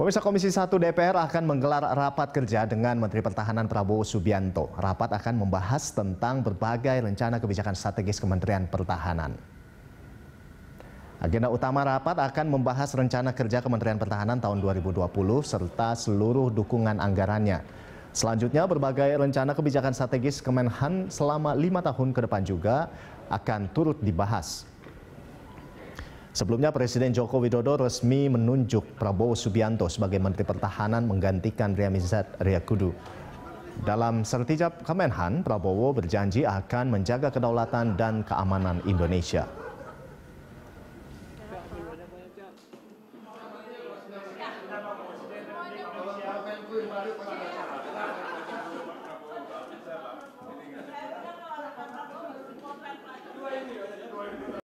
Pemirsa Komisi 1 DPR akan menggelar rapat kerja dengan Menteri Pertahanan Prabowo Subianto. Rapat akan membahas tentang berbagai rencana kebijakan strategis Kementerian Pertahanan. Agenda utama rapat akan membahas rencana kerja Kementerian Pertahanan tahun 2020 serta seluruh dukungan anggarannya. Selanjutnya berbagai rencana kebijakan strategis Kemenhan selama lima tahun ke depan juga akan turut dibahas. Sebelumnya Presiden Joko Widodo resmi menunjuk Prabowo Subianto sebagai Menteri Pertahanan menggantikan Ria Mizat Kudu. Dalam sertijab Kemenhan, Prabowo berjanji akan menjaga kedaulatan dan keamanan Indonesia.